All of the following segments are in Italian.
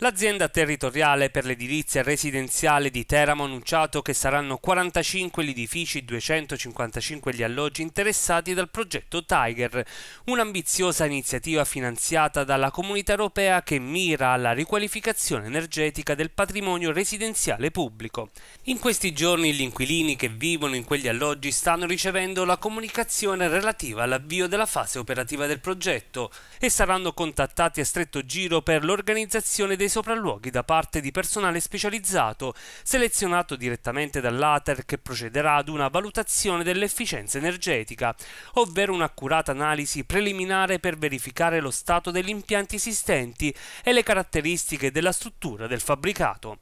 L'azienda territoriale per l'edilizia residenziale di Teramo ha annunciato che saranno 45 gli edifici e 255 gli alloggi interessati dal progetto Tiger, un'ambiziosa iniziativa finanziata dalla comunità europea che mira alla riqualificazione energetica del patrimonio residenziale pubblico. In questi giorni gli inquilini che vivono in quegli alloggi stanno ricevendo la comunicazione relativa all'avvio della fase operativa del progetto e saranno contattati a stretto giro per l'organizzazione dei dei sopralluoghi da parte di personale specializzato, selezionato direttamente dall'ATER che procederà ad una valutazione dell'efficienza energetica, ovvero un'accurata analisi preliminare per verificare lo stato degli impianti esistenti e le caratteristiche della struttura del fabbricato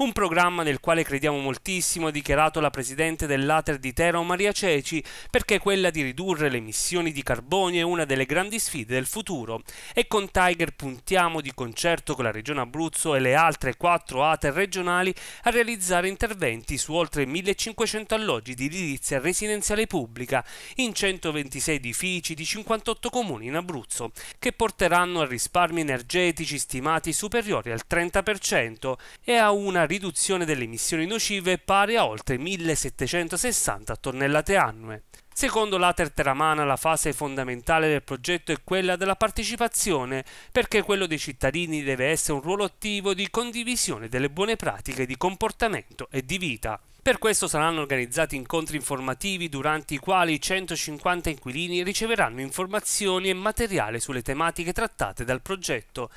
un programma nel quale crediamo moltissimo, ha dichiarato la presidente dell'Ater di Teramo Maria Ceci, perché quella di ridurre le emissioni di carbonio è una delle grandi sfide del futuro e con Tiger puntiamo di concerto con la Regione Abruzzo e le altre quattro Ater regionali a realizzare interventi su oltre 1500 alloggi di edilizia residenziale pubblica in 126 edifici di 58 comuni in Abruzzo, che porteranno a risparmi energetici stimati superiori al 30% e a una riduzione delle emissioni nocive pari a oltre 1760 tonnellate annue. Secondo la Terramana la fase fondamentale del progetto è quella della partecipazione, perché quello dei cittadini deve essere un ruolo attivo di condivisione delle buone pratiche di comportamento e di vita. Per questo saranno organizzati incontri informativi durante i quali 150 inquilini riceveranno informazioni e materiale sulle tematiche trattate dal progetto.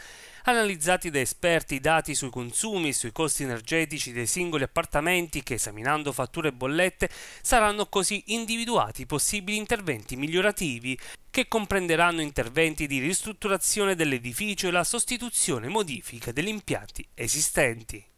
Analizzati da esperti i dati sui consumi e sui costi energetici dei singoli appartamenti che, esaminando fatture e bollette, saranno così individuati possibili interventi migliorativi, che comprenderanno interventi di ristrutturazione dell'edificio e la sostituzione e modifica degli impianti esistenti.